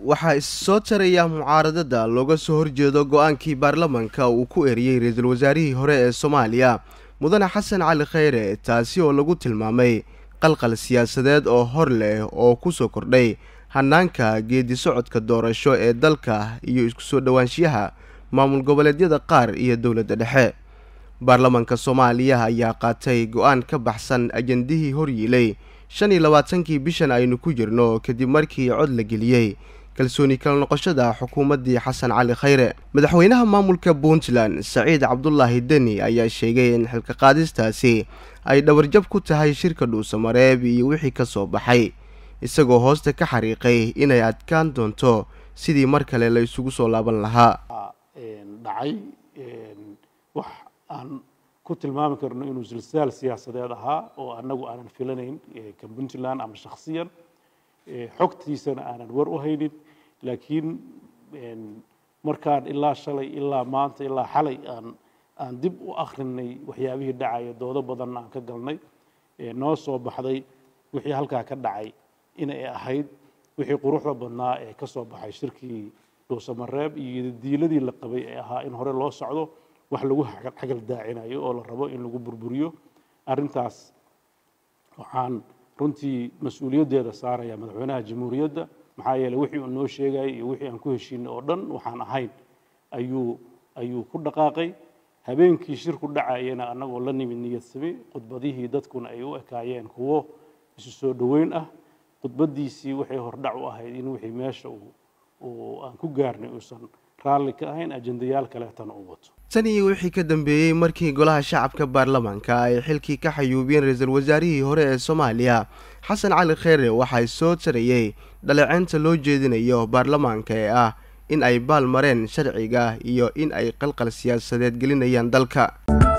waxaa issoo taraya mucaaradada looga soo horjeedo go-aankii baarlamaanka uu ku eriyey ra-iisul wasaarihii hore ee soomaaliya mudane xasan cali khayre taasi oo lagu tilmaamay qalqal siyaasadeed oo hor leh oo ku soo kordhay hannaanka geedi socodka doorasho ee dalka iyo isku soo dhowaanshiyaha maamul goboleedyada qaar iyo dowladda dhexe baarlamanka soomaaliya ayaa qaatay go-aan ka baxsan ajendihii hor yiilay shan iyo labaatankii bishan aynu ku jirno kadib markii cod la geliyey kalsooni kala noqoshada xukuumaddii xasan cali khayre madaxweynaha maamulka puntland saciid cabdulaahi deni ayaa sheegay in xilka qaadistaasi ay dhabarjab ku tahay shirka dhuusamareeb iyo wixii ka soo baxay isagoo hoosta ka xariiqay inay adkaan doonto sidii mar kale la isugu soo laaban lahaa dhacay wax aan ku tilmaami karno inuu silsaal siyaasadeed ahaa oo annagu aanan filanayn kan puntland ama shakhsiyan Eh, xogtiisana aanan war u haynin laakiin markaan ilaa shalay ilaa maanta ilaa xalay aan aan dib u akrinay waxyaabihii dhacaya doodo badanna aan ka galnay noo soo baxday wixii halkaa ka dhacay inay ahayd wixii quruxda badnaa ee ka soo baxay shirkii dhuusamareeb iyo diiladii la qabay ee ahaa in hore loo socdo wax lagu xagal daacinayo oo la rabo in lagu burburiyo arintaas waxaan runtii mas-uuliyaddeeda saaraya madaxweynaha jamhuuriyadda maxaa yeeley wixii uu noo sheegayay iyo wixii aan ku heshiinay oo dhan waxaan ahayn ayuu ayuu ku dhaqaaqay habeenkii shirku dhacayena annagoo la nimid niyadsami khudbadihii dadkuna ay u ekaayeen kuwo isu soo dhoweyn ah khudbadiisii waxay hordhac u ahayd in wixii meesha uu aan ku gaarnay uusan raalli ka ahayn ajendayaal kaleetana u wato tan iyo wixii ka dambeeyey markii golaha shacabka baarlamaanka ay xilkii ka xayuubiyeen ra-iisul wasaarihii hore ee soomaaliya xasan cali kheyre waxay soo tarayey dhaleeceynta loo jeedinayo baarlamaanka ee ah in ay baal mareen sharciga iyo in ay qalqal siyaasadeed gelinayaan dalka